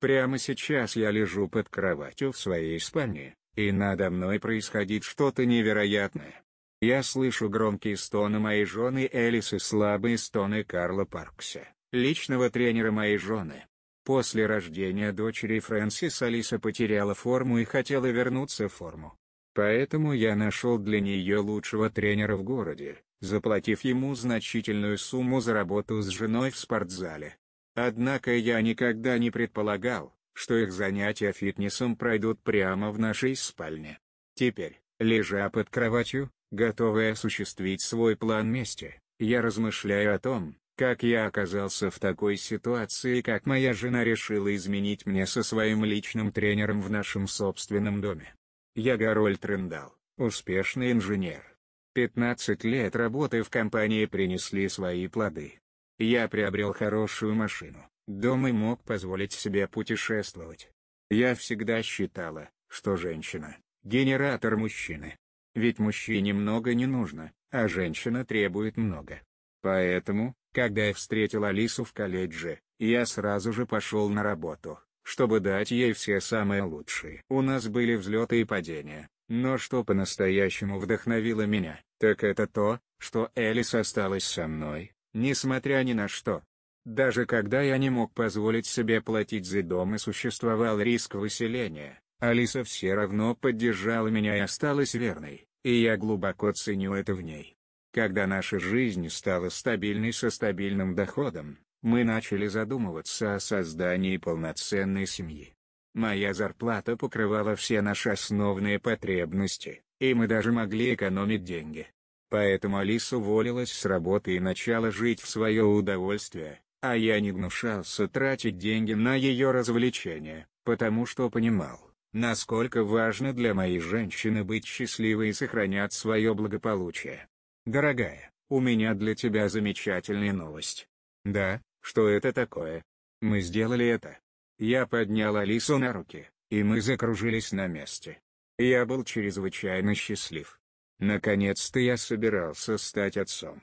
Прямо сейчас я лежу под кроватью в своей спальне, и надо мной происходит что-то невероятное. Я слышу громкие стоны моей жены Элис и слабые стоны Карла Паркса, личного тренера моей жены. После рождения дочери Фрэнсис Алиса потеряла форму и хотела вернуться в форму. Поэтому я нашел для нее лучшего тренера в городе, заплатив ему значительную сумму за работу с женой в спортзале. Однако я никогда не предполагал, что их занятия фитнесом пройдут прямо в нашей спальне. Теперь, лежа под кроватью, готовый осуществить свой план мести, я размышляю о том, как я оказался в такой ситуации, и как моя жена решила изменить мне со своим личным тренером в нашем собственном доме. Я Гарольд Рендал, успешный инженер. 15 лет работы в компании принесли свои плоды. Я приобрел хорошую машину, дом и мог позволить себе путешествовать. Я всегда считала, что женщина – генератор мужчины. Ведь мужчине много не нужно, а женщина требует много. Поэтому, когда я встретил Алису в колледже, я сразу же пошел на работу, чтобы дать ей все самые лучшие. У нас были взлеты и падения, но что по-настоящему вдохновило меня, так это то, что Элис осталась со мной, Несмотря ни на что. Даже когда я не мог позволить себе платить за дом и существовал риск выселения, Алиса все равно поддержала меня и осталась верной, и я глубоко ценю это в ней. Когда наша жизнь стала стабильной со стабильным доходом, мы начали задумываться о создании полноценной семьи. Моя зарплата покрывала все наши основные потребности, и мы даже могли экономить деньги. Поэтому Алиса уволилась с работы и начала жить в свое удовольствие, а я не гнушался тратить деньги на ее развлечения, потому что понимал, насколько важно для моей женщины быть счастливой и сохранять свое благополучие. Дорогая, у меня для тебя замечательная новость. Да, что это такое? Мы сделали это. Я поднял Алису на руки, и мы закружились на месте. Я был чрезвычайно счастлив. Наконец-то я собирался стать отцом.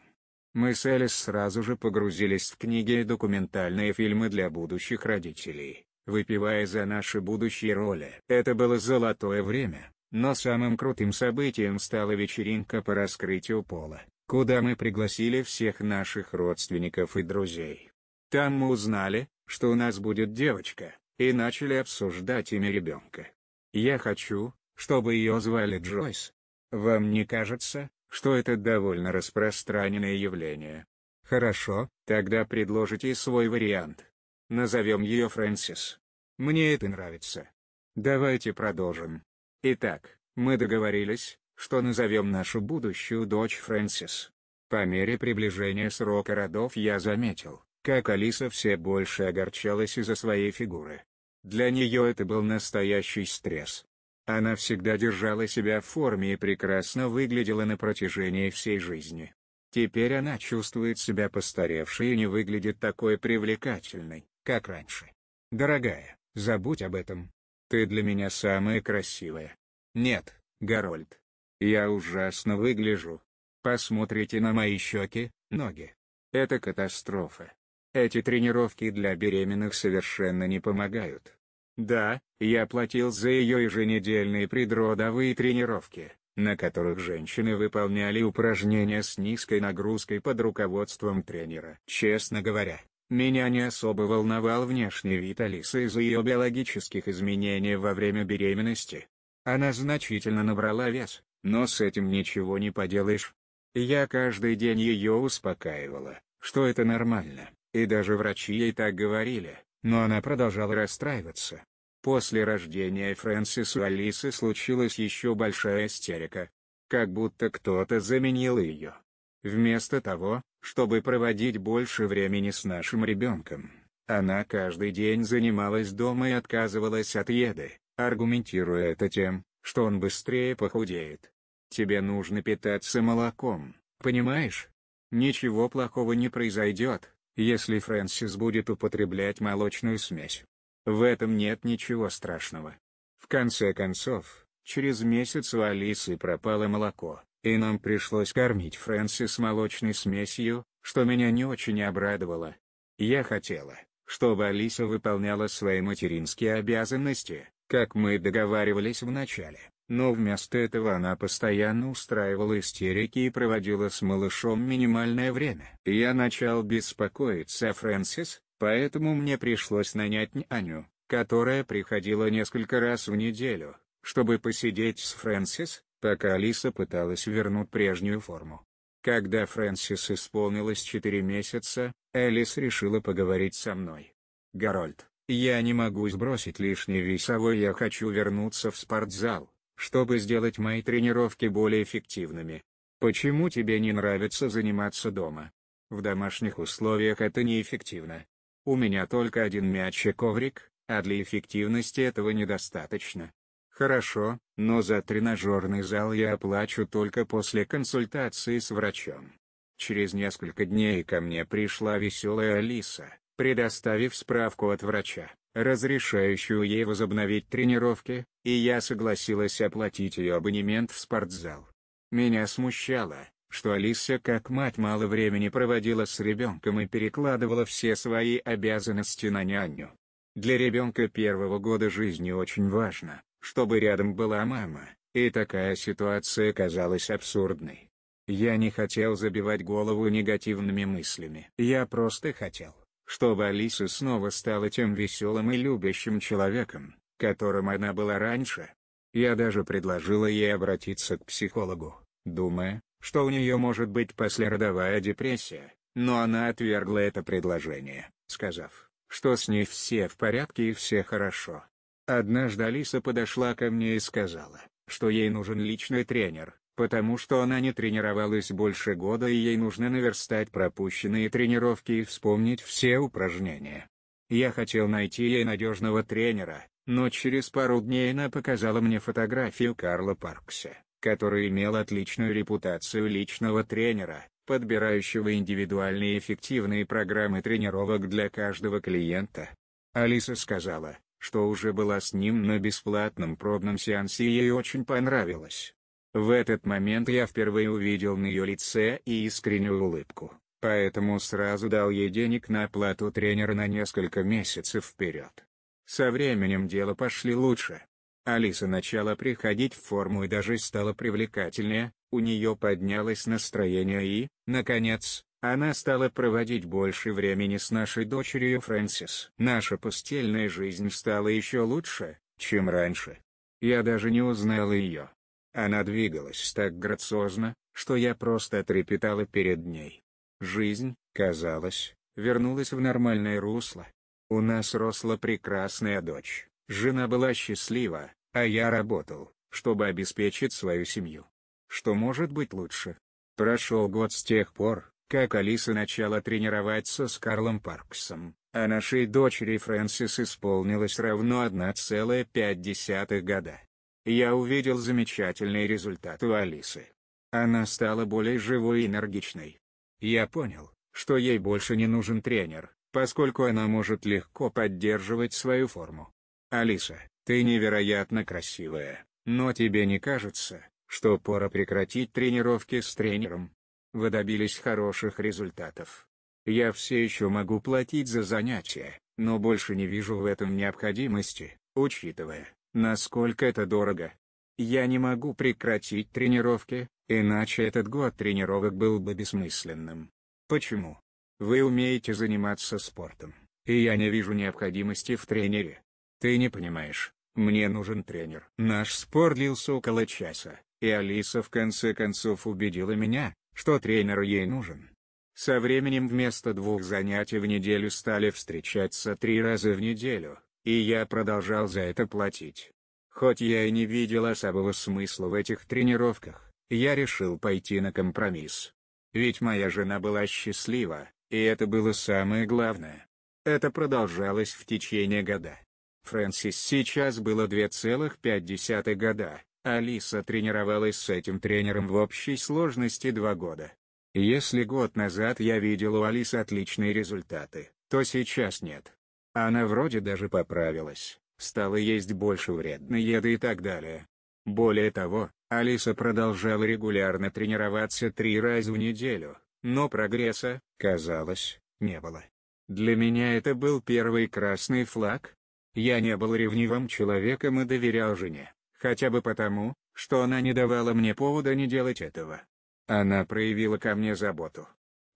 Мы с Элис сразу же погрузились в книги и документальные фильмы для будущих родителей, выпивая за наши будущие роли. Это было золотое время, но самым крутым событием стала вечеринка по раскрытию пола, куда мы пригласили всех наших родственников и друзей. Там мы узнали, что у нас будет девочка, и начали обсуждать имя ребенка. Я хочу, чтобы ее звали Джойс, вам не кажется, что это довольно распространенное явление? Хорошо, тогда предложите свой вариант. Назовем ее Фрэнсис. Мне это нравится. Давайте продолжим. Итак, мы договорились, что назовем нашу будущую дочь Фрэнсис. По мере приближения срока родов я заметил, как Алиса все больше огорчалась из-за своей фигуры. Для нее это был настоящий стресс. Она всегда держала себя в форме и прекрасно выглядела на протяжении всей жизни. Теперь она чувствует себя постаревшей и не выглядит такой привлекательной, как раньше. Дорогая, забудь об этом. Ты для меня самая красивая. Нет, Гарольд. Я ужасно выгляжу. Посмотрите на мои щеки, ноги. Это катастрофа. Эти тренировки для беременных совершенно не помогают. Да, я платил за ее еженедельные предродовые тренировки, на которых женщины выполняли упражнения с низкой нагрузкой под руководством тренера. Честно говоря, меня не особо волновал внешний вид Алисы из-за ее биологических изменений во время беременности. Она значительно набрала вес, но с этим ничего не поделаешь. Я каждый день ее успокаивала, что это нормально, и даже врачи ей так говорили. Но она продолжала расстраиваться. После рождения Фрэнсис у Алисы случилась еще большая истерика. Как будто кто-то заменил ее. Вместо того, чтобы проводить больше времени с нашим ребенком, она каждый день занималась дома и отказывалась от еды, аргументируя это тем, что он быстрее похудеет. Тебе нужно питаться молоком, понимаешь? Ничего плохого не произойдет, если Фрэнсис будет употреблять молочную смесь. В этом нет ничего страшного. В конце концов, через месяц у Алисы пропало молоко, и нам пришлось кормить Фрэнсис молочной смесью, что меня не очень обрадовало. Я хотела, чтобы Алиса выполняла свои материнские обязанности, как мы договаривались в начале. Но вместо этого она постоянно устраивала истерики и проводила с малышом минимальное время. Я начал беспокоиться Фрэнсис, поэтому мне пришлось нанять няню, которая приходила несколько раз в неделю, чтобы посидеть с Фрэнсис, пока Алиса пыталась вернуть прежнюю форму. Когда Фрэнсис исполнилось 4 месяца, Элис решила поговорить со мной. «Гарольд, я не могу сбросить лишний весовой, а я хочу вернуться в спортзал» чтобы сделать мои тренировки более эффективными. Почему тебе не нравится заниматься дома? В домашних условиях это неэффективно. У меня только один мяч и коврик, а для эффективности этого недостаточно. Хорошо, но за тренажерный зал я оплачу только после консультации с врачом. Через несколько дней ко мне пришла веселая Алиса предоставив справку от врача, разрешающую ей возобновить тренировки, и я согласилась оплатить ее абонемент в спортзал. Меня смущало, что Алиса как мать мало времени проводила с ребенком и перекладывала все свои обязанности на няню. Для ребенка первого года жизни очень важно, чтобы рядом была мама, и такая ситуация казалась абсурдной. Я не хотел забивать голову негативными мыслями. Я просто хотел, чтобы Алиса снова стала тем веселым и любящим человеком, которым она была раньше. Я даже предложила ей обратиться к психологу, думая, что у нее может быть послеродовая депрессия, но она отвергла это предложение, сказав, что с ней все в порядке и все хорошо. Однажды Алиса подошла ко мне и сказала, что ей нужен личный тренер, потому что она не тренировалась больше года и ей нужно наверстать пропущенные тренировки и вспомнить все упражнения. Я хотел найти ей надежного тренера, но через пару дней она показала мне фотографию Карла Паркса, который имел отличную репутацию личного тренера, подбирающего индивидуальные эффективные программы тренировок для каждого клиента. Алиса сказала, что уже была с ним на бесплатном пробном сеансе и ей очень понравилось. В этот момент я впервые увидел на ее лице искреннюю улыбку, поэтому сразу дал ей денег на оплату тренера на несколько месяцев вперед. Со временем дело пошли лучше. Алиса начала приходить в форму и даже стала привлекательнее, у нее поднялось настроение и, наконец, она стала проводить больше времени с нашей дочерью Фрэнсис. Наша постельная жизнь стала еще лучше, чем раньше. Я даже не узнал ее. Она двигалась так грациозно, что я просто трепетала перед ней. Жизнь, казалось, вернулась в нормальное русло. У нас росла прекрасная дочь, жена была счастлива, а я работал, чтобы обеспечить свою семью. Что может быть лучше? Прошел год с тех пор, как Алиса начала тренироваться с Карлом Парксом, а нашей дочери Фрэнсис исполнилось равно 1,5 года. Я увидел замечательный результат у Алисы. Она стала более живой и энергичной. Я понял, что ей больше не нужен тренер, поскольку она может легко поддерживать свою форму. Алиса, ты невероятно красивая, но тебе не кажется, что пора прекратить тренировки с тренером? Вы добились хороших результатов. Я все еще могу платить за занятия, но больше не вижу в этом необходимости, учитывая, насколько это дорого. Я не могу прекратить тренировки, иначе этот год тренировок был бы бессмысленным. Почему? Вы умеете заниматься спортом, и я не вижу необходимости в тренере. Ты не понимаешь, мне нужен тренер. Наш спор длился около часа, и Алиса в конце концов убедила меня, что тренер ей нужен. Со временем вместо двух занятий в неделю стали встречаться три раза в неделю. И я продолжал за это платить. Хоть я и не видел особого смысла в этих тренировках, я решил пойти на компромисс. Ведь моя жена была счастлива, и это было самое главное. Это продолжалось в течение года. Фрэнсис сейчас было 2,5 года, Алиса тренировалась с этим тренером в общей сложности два года. Если год назад я видел у Алисы отличные результаты, то сейчас нет. Она вроде даже поправилась, стала есть больше вредной еды и так далее. Более того, Алиса продолжала регулярно тренироваться три раза в неделю, но прогресса, казалось, не было. Для меня это был первый красный флаг. Я не был ревнивым человеком и доверял жене, хотя бы потому, что она не давала мне повода не делать этого. Она проявила ко мне заботу.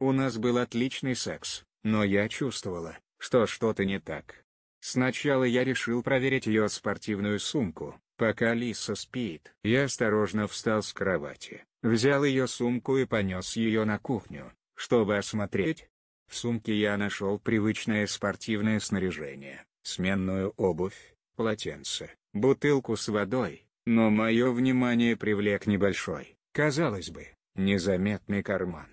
У нас был отличный секс, но я чувствовала, что что-то не так. Сначала я решил проверить ее спортивную сумку, пока Лиса спит. Я осторожно встал с кровати, взял ее сумку и понес ее на кухню, чтобы осмотреть. В сумке я нашел привычное спортивное снаряжение, сменную обувь, полотенце, бутылку с водой, но мое внимание привлек небольшой, казалось бы, незаметный карман.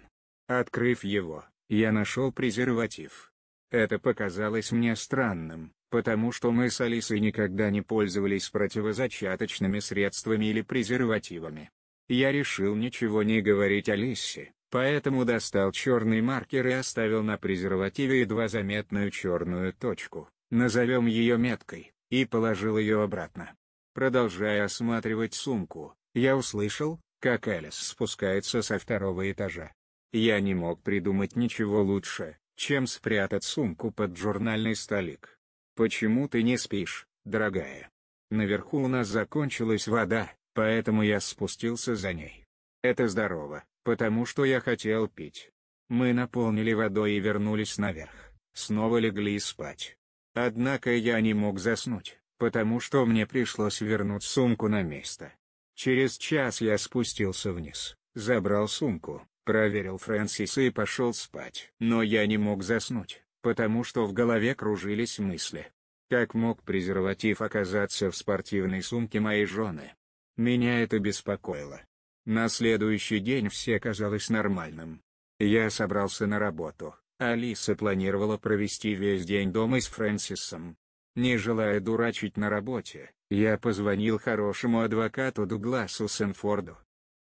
Открыв его, я нашел презерватив, это показалось мне странным, потому что мы с Алисой никогда не пользовались противозачаточными средствами или презервативами. Я решил ничего не говорить Алисе, поэтому достал черный маркер и оставил на презервативе едва заметную черную точку, назовем ее меткой, и положил ее обратно. Продолжая осматривать сумку, я услышал, как Элис спускается со второго этажа. Я не мог придумать ничего лучше, чем спрятать сумку под журнальный столик. «Почему ты не спишь, дорогая?» Наверху у нас закончилась вода, поэтому я спустился за ней. Это здорово, потому что я хотел пить. Мы наполнили водой и вернулись наверх, снова легли спать. Однако я не мог заснуть, потому что мне пришлось вернуть сумку на место. Через час я спустился вниз, забрал сумку, проверил Фрэнсиса и пошел спать. Но я не мог заснуть, потому что в голове кружились мысли. Как мог презерватив оказаться в спортивной сумке моей жены? Меня это беспокоило. На следующий день все казалось нормальным. Я собрался на работу, Алиса планировала провести весь день дома с Фрэнсисом. Не желая дурачить на работе, я позвонил хорошему адвокату Дугласу Сенфорду,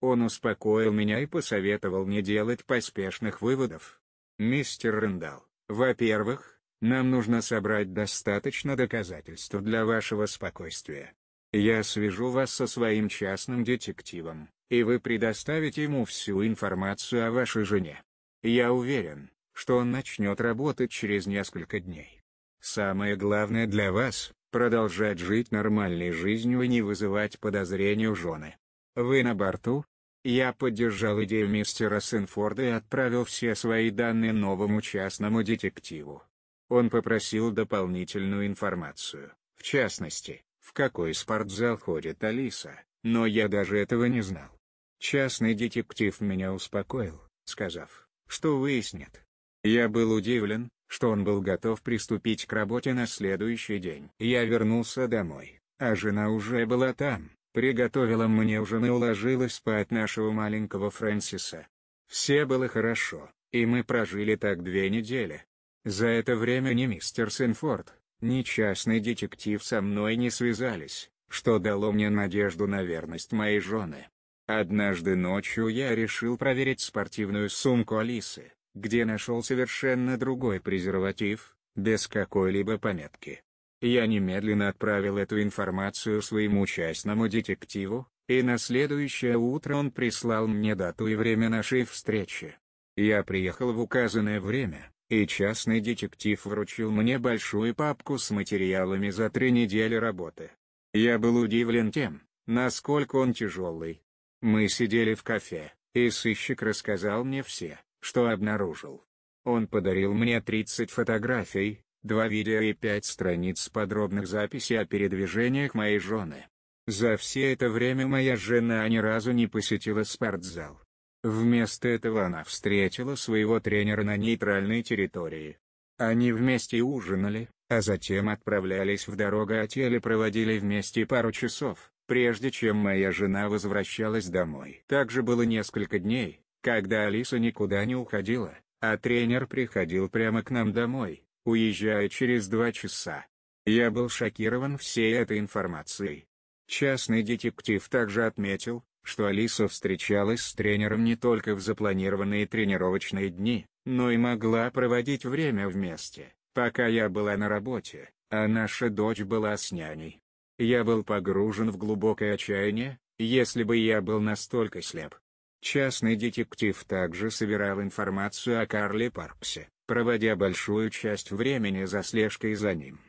он успокоил меня и посоветовал не делать поспешных выводов. «Мистер Рендал, во-первых, нам нужно собрать достаточно доказательств для вашего спокойствия. Я свяжу вас со своим частным детективом, и вы предоставите ему всю информацию о вашей жене. Я уверен, что он начнет работать через несколько дней. Самое главное для вас — продолжать жить нормальной жизнью и не вызывать подозрений у жены. Вы на борту, я поддержал идею мистера Синфорда и отправил все свои данные новому частному детективу. Он попросил дополнительную информацию, в частности, в какой спортзал ходит Алиса, но я даже этого не знал. Частный детектив меня успокоил, сказав, что выяснит. Я был удивлен, что он был готов приступить к работе на следующий день. Я вернулся домой, а жена уже была там приготовила мне ужин и уложила спать нашего маленького Фрэнсиса. Все было хорошо, и мы прожили так две недели. За это время ни мистер Синфорд, ни частный детектив со мной не связались, что дало мне надежду на верность моей жены. Однажды ночью я решил проверить спортивную сумку Алисы, где нашел совершенно другой презерватив, без какой-либо пометки. Я немедленно отправил эту информацию своему частному детективу, и на следующее утро он прислал мне дату и время нашей встречи. Я приехал в указанное время, и частный детектив вручил мне большую папку с материалами за три недели работы. Я был удивлен тем, насколько он тяжелый. Мы сидели в кафе, и сыщик рассказал мне все, что обнаружил. Он подарил мне 30 фотографий, два видео и пять страниц подробных записей о передвижениях моей жены. За все это время моя жена ни разу не посетила спортзал. Вместо этого она встретила своего тренера на нейтральной территории. Они вместе ужинали, а затем отправлялись в дороготель а и проводили вместе пару часов, прежде чем моя жена возвращалась домой. Также было несколько дней, когда Алиса никуда не уходила, а тренер приходил прямо к нам домой, уезжая через два часа. Я был шокирован всей этой информацией. Частный детектив также отметил, что Алиса встречалась с тренером не только в запланированные тренировочные дни, но и могла проводить время вместе, пока я была на работе, а наша дочь была с няней. Я был погружен в глубокое отчаяние, если бы я был настолько слеп. Частный детектив также собирал информацию о Карле Парксе, проводя большую часть времени за слежкой за ним.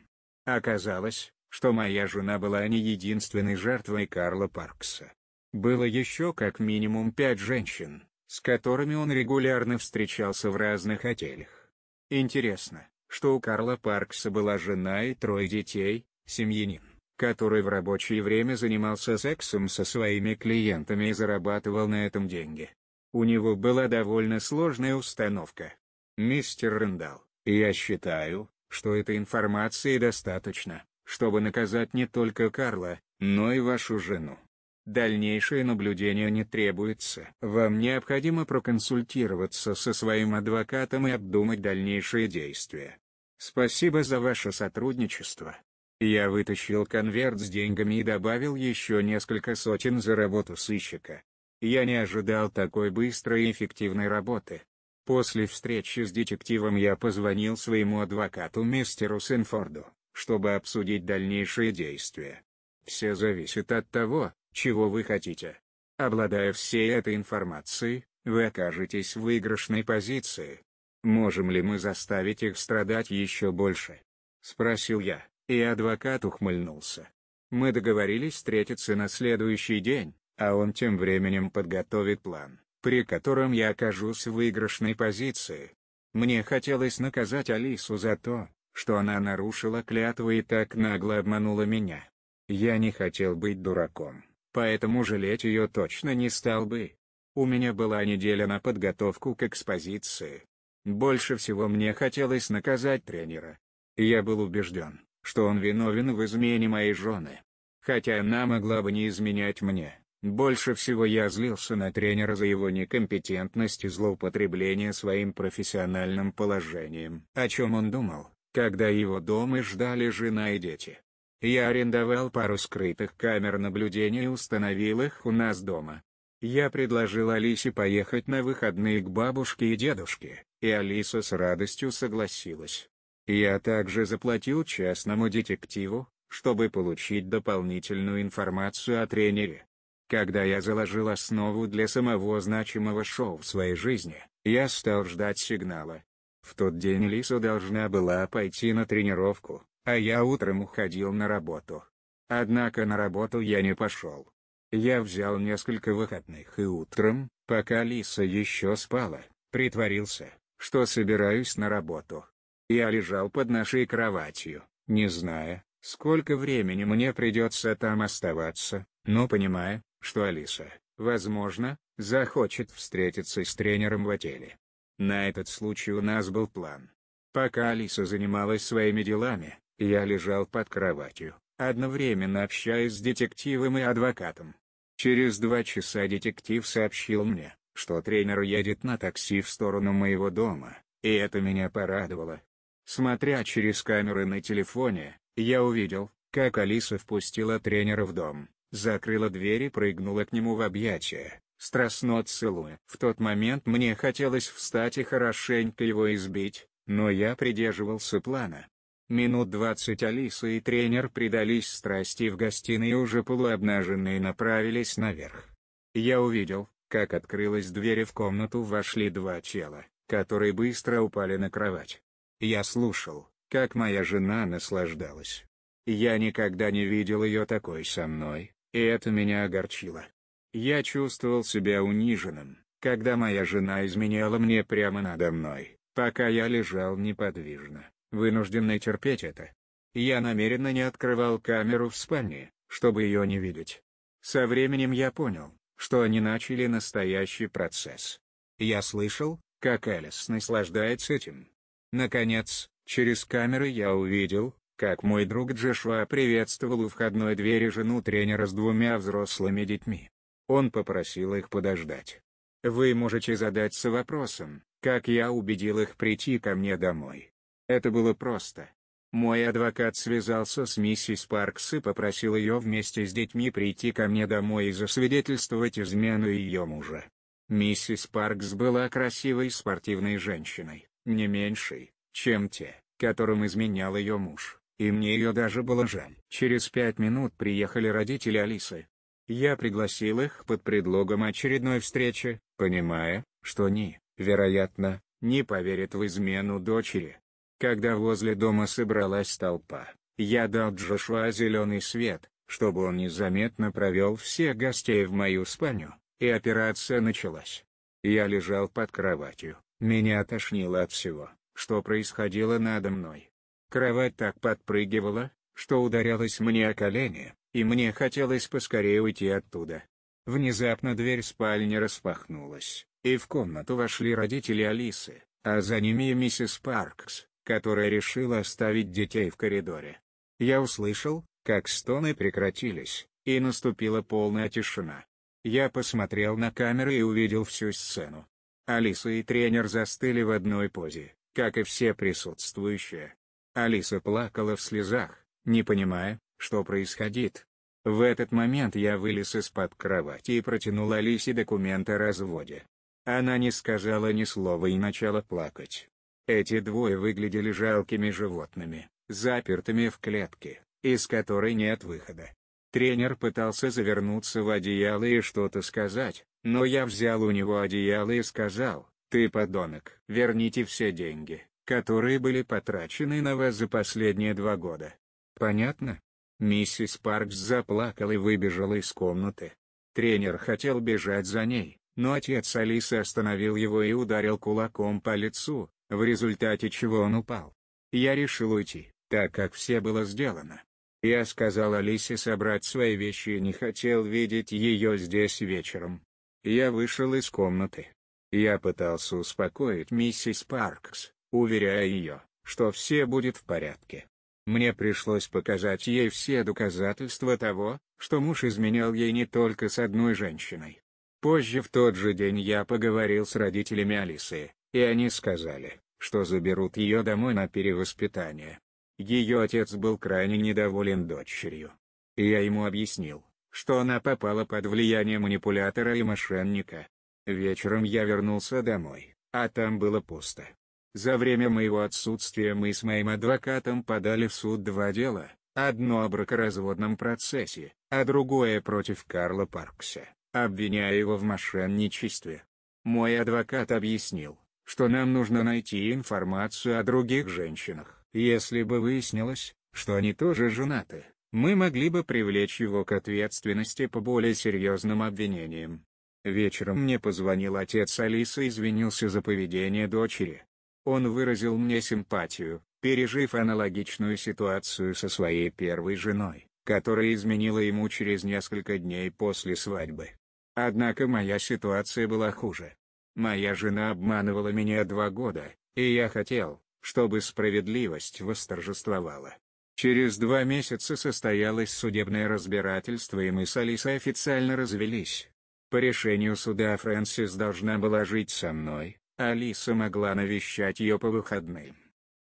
Оказалось, что моя жена была не единственной жертвой Карла Паркса. Было еще как минимум пять женщин, с которыми он регулярно встречался в разных отелях. Интересно, что у Карла Паркса была жена и трое детей, семьянин, который в рабочее время занимался сексом со своими клиентами и зарабатывал на этом деньги. У него была довольно сложная установка, Мистер Рендал, я считаю, что этой информации достаточно, чтобы наказать не только Карла, но и вашу жену. Дальнейшее наблюдение не требуется. Вам необходимо проконсультироваться со своим адвокатом и обдумать дальнейшие действия. Спасибо за ваше сотрудничество. Я вытащил конверт с деньгами и добавил еще несколько сотен за работу сыщика. Я не ожидал такой быстрой и эффективной работы. После встречи с детективом я позвонил своему адвокату мистеру Синфорду, чтобы обсудить дальнейшие действия. Все зависит от того, чего вы хотите. Обладая всей этой информацией, вы окажетесь в выигрышной позиции. Можем ли мы заставить их страдать еще больше? Спросил я, и адвокат ухмыльнулся. Мы договорились встретиться на следующий день, а он тем временем подготовит план при котором я окажусь в выигрышной позиции. Мне хотелось наказать Алису за то, что она нарушила клятву и так нагло обманула меня. Я не хотел быть дураком, поэтому жалеть ее точно не стал бы. У меня была неделя на подготовку к экспозиции. Больше всего мне хотелось наказать тренера. Я был убежден, что он виновен в измене моей жены. Хотя она могла бы не изменять мне, больше всего я злился на тренера за его некомпетентность и злоупотребление своим профессиональным положением. О чем он думал, когда его дома ждали жена и дети? Я арендовал пару скрытых камер наблюдения и установил их у нас дома. Я предложил Алисе поехать на выходные к бабушке и дедушке, и Алиса с радостью согласилась. Я также заплатил частному детективу, чтобы получить дополнительную информацию о тренере. Когда я заложил основу для самого значимого шоу в своей жизни, я стал ждать сигнала. В тот день Лиса должна была пойти на тренировку, а я утром уходил на работу. Однако на работу я не пошел. Я взял несколько выходных и утром, пока Лиса еще спала, притворился, что собираюсь на работу. Я лежал под нашей кроватью, не зная, сколько времени мне придется там оставаться, но понимая, что Алиса, возможно, захочет встретиться с тренером в отеле. На этот случай у нас был план. Пока Алиса занималась своими делами, я лежал под кроватью, одновременно общаясь с детективом и адвокатом. Через два часа детектив сообщил мне, что тренер едет на такси в сторону моего дома, и это меня порадовало. Смотря через камеры на телефоне, я увидел, как Алиса впустила тренера в дом закрыла дверь и прыгнула к нему в объятия, страстно целуя. В тот момент мне хотелось встать и хорошенько его избить, но я придерживался плана. Минут двадцать Алиса и тренер предались страсти в гостиной и уже полуобнаженные направились наверх. Я увидел, как открылась дверь и в комнату вошли два чела, которые быстро упали на кровать. Я слушал, как моя жена наслаждалась. Я никогда не видел ее такой со мной, и это меня огорчило. Я чувствовал себя униженным, когда моя жена изменяла мне прямо надо мной, пока я лежал неподвижно, вынужденный терпеть это. Я намеренно не открывал камеру в спальне, чтобы ее не видеть. Со временем я понял, что они начали настоящий процесс. Я слышал, как Элис наслаждается этим. Наконец, через камеры я увидел, как мой друг Джешуа приветствовал у входной двери жену тренера с двумя взрослыми детьми. Он попросил их подождать. Вы можете задаться вопросом, как я убедил их прийти ко мне домой. Это было просто. Мой адвокат связался с миссис Паркс и попросил ее вместе с детьми прийти ко мне домой и засвидетельствовать измену ее мужа. Миссис Паркс была красивой спортивной женщиной, не меньшей, чем те, которым изменял ее муж. И мне ее даже было жаль. Через пять минут приехали родители Алисы. Я пригласил их под предлогом очередной встречи, понимая, что они, вероятно, не поверят в измену дочери. Когда возле дома собралась толпа, я дал Джошуа зеленый свет, чтобы он незаметно провел всех гостей в мою спальню, и операция началась. Я лежал под кроватью, меня тошнило от всего, что происходило надо мной. Кровать так подпрыгивала, что ударялась мне о колени, и мне хотелось поскорее уйти оттуда. Внезапно дверь спальни распахнулась, и в комнату вошли родители Алисы, а за ними и миссис Паркс, которая решила оставить детей в коридоре. Я услышал, как стоны прекратились, и наступила полная тишина. Я посмотрел на камеры и увидел всю сцену. Алиса и тренер застыли в одной позе, как и все присутствующие, Алиса плакала в слезах, не понимая, что происходит. В этот момент я вылез из-под кровати и протянул Алисе документ о разводе. Она не сказала ни слова и начала плакать. Эти двое выглядели жалкими животными, запертыми в клетке, из которой нет выхода. Тренер пытался завернуться в одеяло и что-то сказать, но я взял у него одеяло и сказал, «Ты подонок, верните все деньги» которые были потрачены на вас за последние два года. Понятно? Миссис Паркс заплакала и выбежала из комнаты. Тренер хотел бежать за ней, но отец Алисы остановил его и ударил кулаком по лицу, в результате чего он упал. Я решил уйти, так как все было сделано. Я сказал Алисе собрать свои вещи и не хотел видеть ее здесь вечером. Я вышел из комнаты. Я пытался успокоить миссис Паркс, уверяя ее, что все будет в порядке. Мне пришлось показать ей все доказательства того, что муж изменял ей не только с одной женщиной. Позже в тот же день я поговорил с родителями Алисы, и они сказали, что заберут ее домой на перевоспитание. Ее отец был крайне недоволен дочерью. И я ему объяснил, что она попала под влияние манипулятора и мошенника. Вечером я вернулся домой, а там было пусто. За время моего отсутствия мы с моим адвокатом подали в суд два дела, одно о бракоразводном процессе, а другое против Карла Паркса, обвиняя его в мошенничестве. Мой адвокат объяснил, что нам нужно найти информацию о других женщинах. Если бы выяснилось, что они тоже женаты, мы могли бы привлечь его к ответственности по более серьезным обвинениям. Вечером мне позвонил отец Алисы и извинился за поведение дочери, он выразил мне симпатию, пережив аналогичную ситуацию со своей первой женой, которая изменила ему через несколько дней после свадьбы. Однако моя ситуация была хуже. Моя жена обманывала меня два года, и я хотел, чтобы справедливость восторжествовала. Через два месяца состоялось судебное разбирательство и мы с Алисой официально развелись. По решению суда Фрэнсис должна была жить со мной, Алиса могла навещать ее по выходным.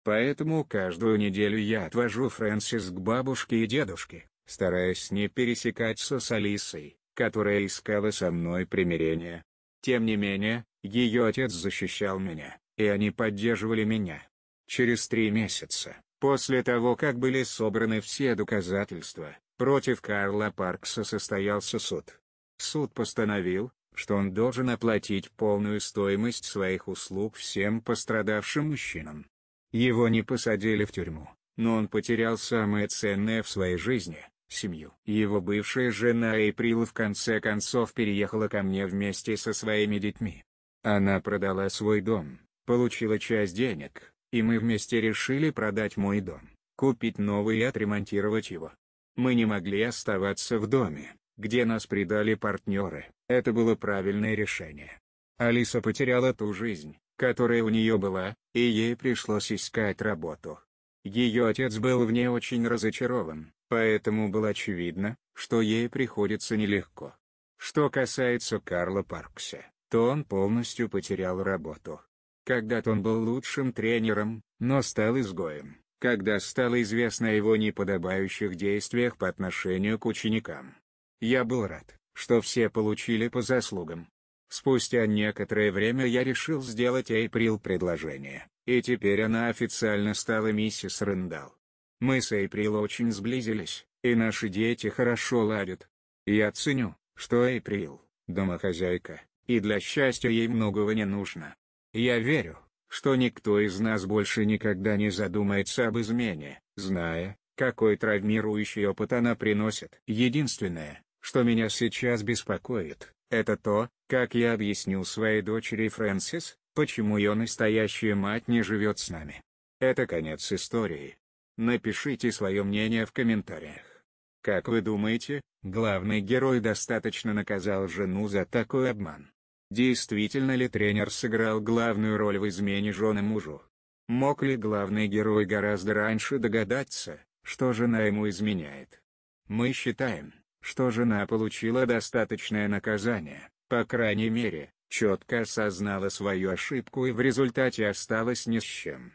Поэтому каждую неделю я отвожу Фрэнсис к бабушке и дедушке, стараясь не пересекаться с Алисой, которая искала со мной примирение. Тем не менее, ее отец защищал меня, и они поддерживали меня. Через три месяца, после того как были собраны все доказательства, против Карла Паркса состоялся суд. Суд постановил, что он должен оплатить полную стоимость своих услуг всем пострадавшим мужчинам. Его не посадили в тюрьму, но он потерял самое ценное в своей жизни – семью. Его бывшая жена Эйприл в конце концов переехала ко мне вместе со своими детьми. Она продала свой дом, получила часть денег, и мы вместе решили продать мой дом, купить новый и отремонтировать его. Мы не могли оставаться в доме, где нас предали партнеры, это было правильное решение. Алиса потеряла ту жизнь, которая у нее была, и ей пришлось искать работу. Ее отец был в ней очень разочарован, поэтому было очевидно, что ей приходится нелегко. Что касается Карла Паркса, то он полностью потерял работу. Когда-то он был лучшим тренером, но стал изгоем, когда стало известно о его неподобающих действиях по отношению к ученикам. Я был рад, что все получили по заслугам. Спустя некоторое время я решил сделать Эйприл предложение, и теперь она официально стала миссис Рендал. Мы с Эйприл очень сблизились, и наши дети хорошо ладят. Я ценю, что Эйприл – домохозяйка, и для счастья ей многого не нужно. Я верю, что никто из нас больше никогда не задумается об измене, зная, какой травмирующий опыт она приносит. Единственное, что меня сейчас беспокоит, это то, как я объясню своей дочери Фрэнсис, почему ее настоящая мать не живет с нами. Это конец истории. Напишите свое мнение в комментариях. Как вы думаете, главный герой достаточно наказал жену за такой обман? Действительно ли тренер сыграл главную роль в измене жены мужу? Мог ли главный герой гораздо раньше догадаться, что жена ему изменяет? Мы считаем, что жена получила достаточное наказание, по крайней мере, четко осознала свою ошибку и в результате осталась ни с чем.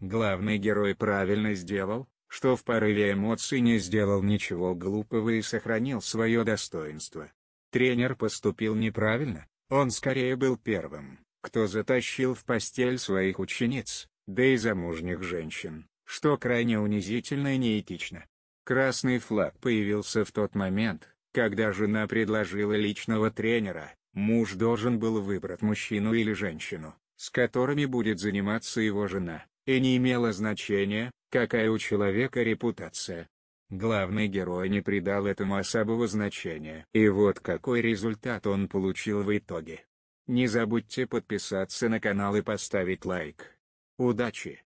Главный герой правильно сделал, что в порыве эмоций не сделал ничего глупого и сохранил свое достоинство. Тренер поступил неправильно, он скорее был первым, кто затащил в постель своих учениц, да и замужних женщин, что крайне унизительно и неэтично. Красный флаг появился в тот момент, когда жена предложила личного тренера, муж должен был выбрать мужчину или женщину, с которыми будет заниматься его жена, и не имело значения, какая у человека репутация. Главный герой не придал этому особого значения. И вот какой результат он получил в итоге. Не забудьте подписаться на канал и поставить лайк. Удачи!